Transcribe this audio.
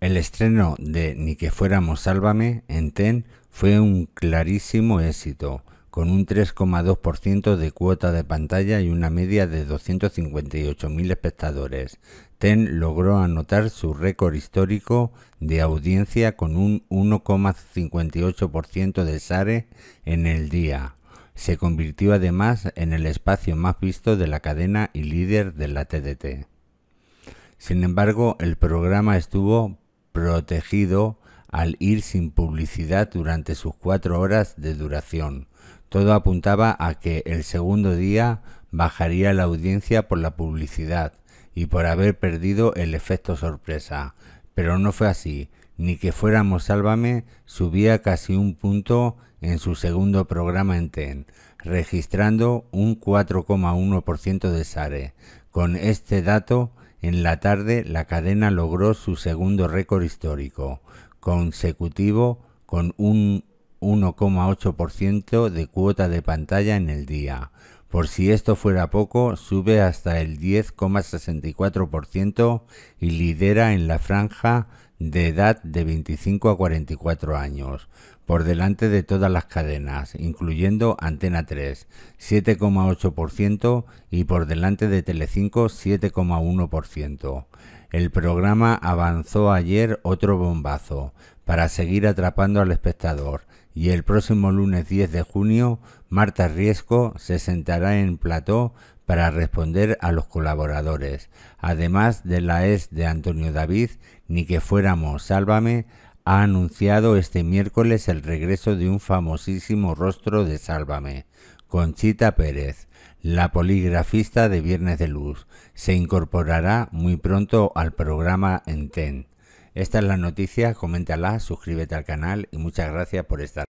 El estreno de Ni que fuéramos Sálvame en TEN fue un clarísimo éxito, con un 3,2% de cuota de pantalla y una media de 258.000 espectadores. TEN logró anotar su récord histórico de audiencia con un 1,58% de SARE en el día. Se convirtió además en el espacio más visto de la cadena y líder de la TDT. Sin embargo, el programa estuvo protegido al ir sin publicidad durante sus cuatro horas de duración. Todo apuntaba a que el segundo día bajaría la audiencia por la publicidad y por haber perdido el efecto sorpresa. Pero no fue así, ni que fuéramos Sálvame subía casi un punto en su segundo programa en TEN, registrando un 4,1% de SARE. Con este dato en la tarde, la cadena logró su segundo récord histórico, consecutivo con un 1,8% de cuota de pantalla en el día, por si esto fuera poco, sube hasta el 10,64% y lidera en la franja de edad de 25 a 44 años, por delante de todas las cadenas, incluyendo Antena 3, 7,8% y por delante de Telecinco, 7,1%. El programa avanzó ayer otro bombazo para seguir atrapando al espectador, y el próximo lunes 10 de junio Marta Riesco se sentará en plató para responder a los colaboradores, además de la ex de Antonio David, ni que fuéramos Sálvame, ha anunciado este miércoles el regreso de un famosísimo rostro de Sálvame, Conchita Pérez, la poligrafista de Viernes de Luz. Se incorporará muy pronto al programa Ten. Esta es la noticia, coméntala, suscríbete al canal y muchas gracias por estar.